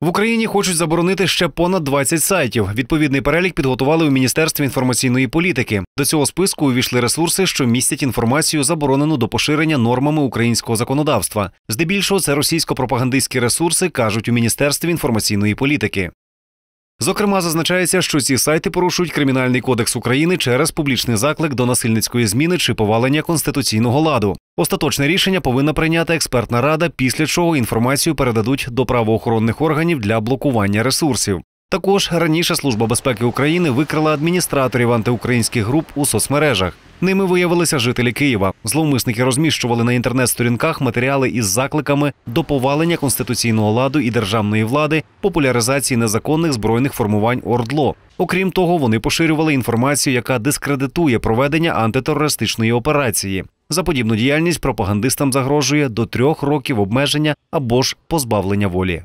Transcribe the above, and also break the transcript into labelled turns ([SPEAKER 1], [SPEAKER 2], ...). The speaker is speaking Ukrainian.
[SPEAKER 1] В Україні хочуть заборонити ще понад 20 сайтів. Відповідний перелік підготували у міністерстві інформаційної політики. До цього списку увійшли ресурси, що містять інформацію, заборонену до поширення нормами українського законодавства. Здебільшого це російсько-пропагандистські ресурси кажуть у міністерстві інформаційної політики. Зокрема, зазначається, що ці сайти порушують кримінальний кодекс України через публічний заклик до насильницької зміни чи повалення конституційного ладу. Остаточне рішення повинна прийняти експертна рада, після чого інформацію передадуть до правоохоронних органів для блокування ресурсів. Також раніше служба безпеки України викрила адміністраторів антиукраїнських груп у соцмережах. Ними виявилися жителі Києва. Зловмисники розміщували на інтернет-сторінках матеріали із закликами до повалення конституційного ладу і державної влади, популяризації незаконних збройних формувань ОРДЛО. Окрім того, вони поширювали інформацію, яка дискредитує проведення антитерористичної операції. За подібну діяльність пропагандистам загрожує до трьох років обмеження або ж позбавлення волі.